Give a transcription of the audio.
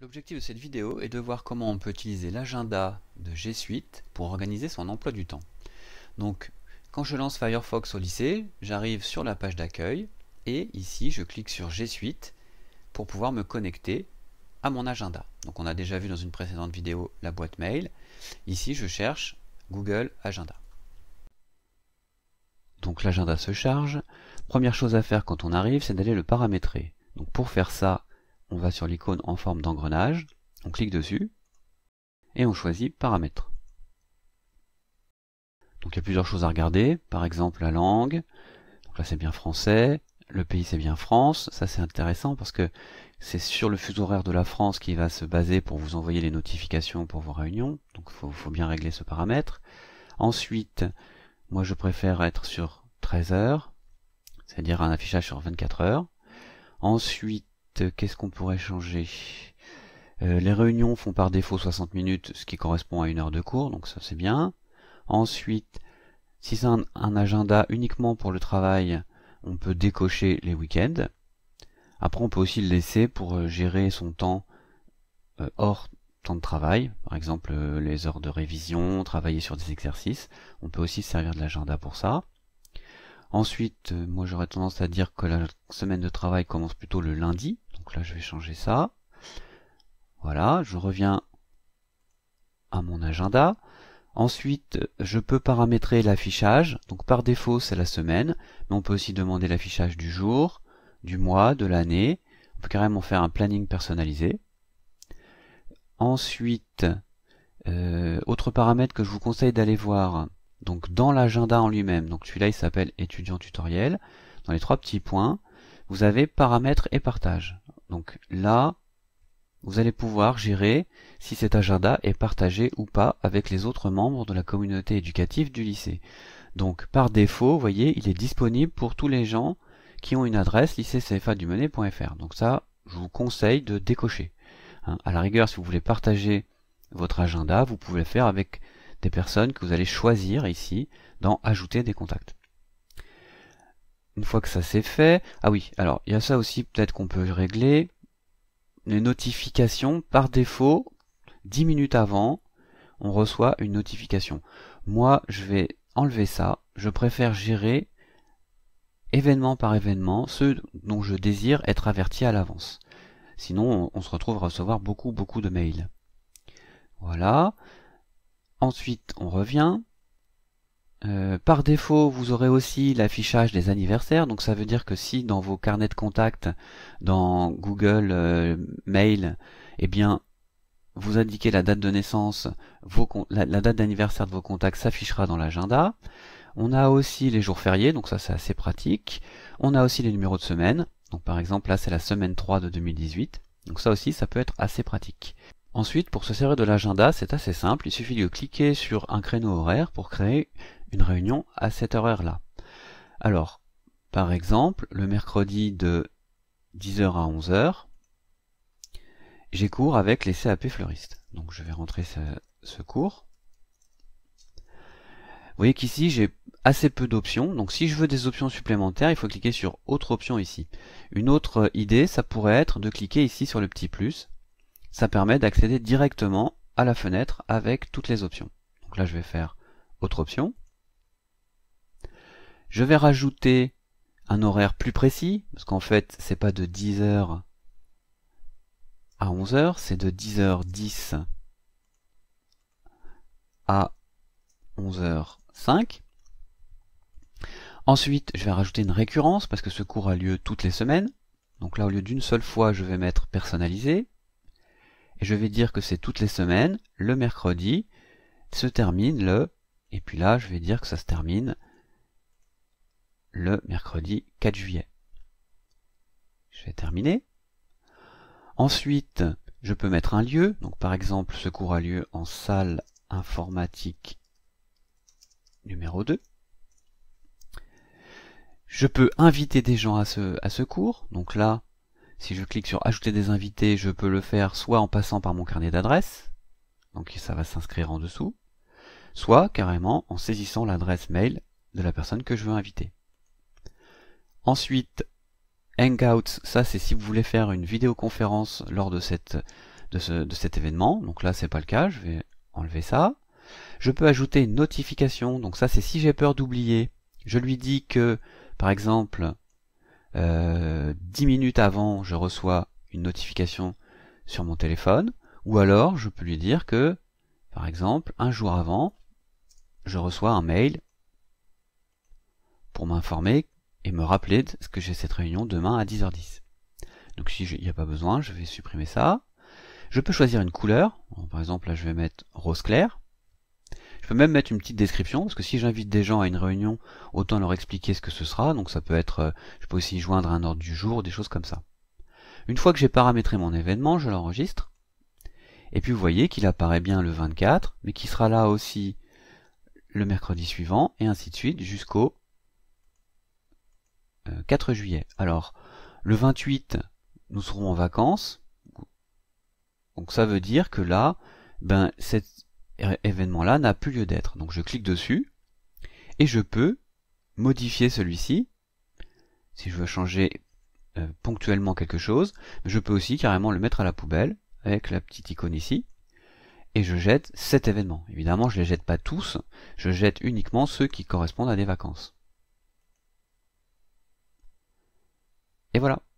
L'objectif de cette vidéo est de voir comment on peut utiliser l'agenda de G Suite pour organiser son emploi du temps. Donc, quand je lance Firefox au lycée, j'arrive sur la page d'accueil et ici je clique sur G Suite pour pouvoir me connecter à mon agenda. Donc on a déjà vu dans une précédente vidéo la boîte mail. Ici je cherche Google Agenda. Donc l'agenda se charge. Première chose à faire quand on arrive, c'est d'aller le paramétrer. Donc pour faire ça, on va sur l'icône en forme d'engrenage, on clique dessus, et on choisit paramètres. Donc il y a plusieurs choses à regarder, par exemple la langue, donc là c'est bien français, le pays c'est bien France, ça c'est intéressant parce que c'est sur le fuseau horaire de la France qui va se baser pour vous envoyer les notifications pour vos réunions, donc il faut, faut, bien régler ce paramètre. Ensuite, moi je préfère être sur 13 heures, c'est-à-dire un affichage sur 24 heures. Ensuite, euh, qu'est-ce qu'on pourrait changer euh, Les réunions font par défaut 60 minutes, ce qui correspond à une heure de cours, donc ça c'est bien. Ensuite, si c'est un, agenda uniquement pour le travail, on peut décocher les week-ends. Après, on peut aussi le laisser pour euh, gérer son temps hors temps de travail, par exemple les heures de révision, travailler sur des exercices. On peut aussi servir de l'agenda pour ça. Ensuite, moi j'aurais tendance à dire que la semaine de travail commence plutôt le lundi, donc là, je vais changer ça. Voilà, je reviens à mon agenda. Ensuite, je peux paramétrer l'affichage. Donc par défaut, c'est la semaine, mais on peut aussi demander l'affichage du jour, du mois, de l'année. On peut carrément faire un planning personnalisé. Ensuite, euh, autre paramètre que je vous conseille d'aller voir, donc dans l'agenda en lui-même, donc celui-là il s'appelle étudiant tutoriel, dans les trois petits points, vous avez paramètres et partage. Donc là, vous allez pouvoir gérer si cet agenda est partagé ou pas avec les autres membres de la communauté éducative du lycée. Donc par défaut, vous voyez, il est disponible pour tous les gens qui ont une adresse lycée cfa Donc ça, je vous conseille de décocher. Hein, à la rigueur, si vous voulez partager votre agenda, vous pouvez le faire avec des personnes que vous allez choisir ici dans Ajouter des contacts une fois que ça c'est fait, ah oui, alors il y a ça aussi peut-être qu'on peut régler. Les notifications, par défaut, 10 minutes avant, on reçoit une notification. Moi, je vais enlever ça. Je préfère gérer événement par événement ceux dont je désire être averti à l'avance. Sinon, on se retrouve à recevoir beaucoup, beaucoup de mails. Voilà. Ensuite, on revient. Euh, par défaut, vous aurez aussi l'affichage des anniversaires, donc ça veut dire que si dans vos carnets de contacts, dans Google euh, Mail, eh bien, vous indiquez la date de naissance, vos, la, date d'anniversaire de vos contacts s'affichera dans l'agenda. On a aussi les jours fériés, donc ça c'est assez pratique. On a aussi les numéros de semaine, donc par exemple là c'est la semaine 3 de 2018, donc ça aussi ça peut être assez pratique. Ensuite, pour se servir de l'agenda, c'est assez simple, il suffit de cliquer sur un créneau horaire pour créer une réunion à cette horaire-là. Alors, par exemple, le mercredi de 10h à 11h, j'ai cours avec les CAP fleuristes. Donc je vais rentrer ce, cours. Vous voyez qu'ici, j'ai assez peu d'options. Donc si je veux des options supplémentaires, il faut cliquer sur autre option ici. Une autre idée, ça pourrait être de cliquer ici sur le petit plus ça permet d'accéder directement à la fenêtre avec toutes les options. Donc là, je vais faire autre option. Je vais rajouter un horaire plus précis, parce qu'en fait, c'est pas de 10h à 11h, c'est de 10h10 à 11h05. Ensuite, je vais rajouter une récurrence, parce que ce cours a lieu toutes les semaines. Donc là, au lieu d'une seule fois, je vais mettre personnalisé et je vais dire que c'est toutes les semaines, le mercredi, se termine le, et puis là je vais dire que ça se termine le mercredi 4 juillet. Je vais terminer. Ensuite, je peux mettre un lieu, donc par exemple ce cours a lieu en salle informatique numéro 2. Je peux inviter des gens à ce, à ce cours, donc là si je clique sur ajouter des invités, je peux le faire soit en passant par mon carnet d'adresses, donc ça va s'inscrire en dessous, soit carrément en saisissant l'adresse mail de la personne que je veux inviter. Ensuite, Hangouts, ça c'est si vous voulez faire une vidéoconférence lors de, cette, de, cet événement. Donc là c'est pas le cas, je vais enlever ça. Je peux ajouter une notification, donc ça c'est si j'ai peur d'oublier. Je lui dis que, par exemple, euh, 10 minutes avant, je reçois une notification sur mon téléphone, ou alors je peux lui dire que, par exemple, un jour avant, je reçois un mail pour m'informer et me rappeler de ce que j'ai cette réunion demain à 10h10. Donc si il n'y a pas besoin, je vais supprimer ça. Je peux choisir une couleur. Par exemple, là, je vais mettre rose clair peux même mettre une petite description, parce que si j'invite des gens à une réunion, autant leur expliquer ce que ce sera. Donc ça peut être, euh, je peux aussi joindre un ordre du jour, des choses comme ça. Une fois que j'ai paramétré mon événement, je l'enregistre. Et puis vous voyez qu'il apparaît bien le 24, mais qu'il sera là aussi le mercredi suivant, et ainsi de suite, jusqu'au 4 euh, juillet. Alors, le 28, nous serons en vacances. Donc ça veut dire que là, ben, cette, événement-là n'a plus lieu d'être. Donc je clique dessus et je peux modifier celui-ci. Si je veux changer euh, ponctuellement quelque chose, je peux aussi carrément le mettre à la poubelle avec la petite icône ici. Et je jette cet événement. Évidemment, je ne les jette pas tous, je jette uniquement ceux qui correspondent à des vacances. Et voilà.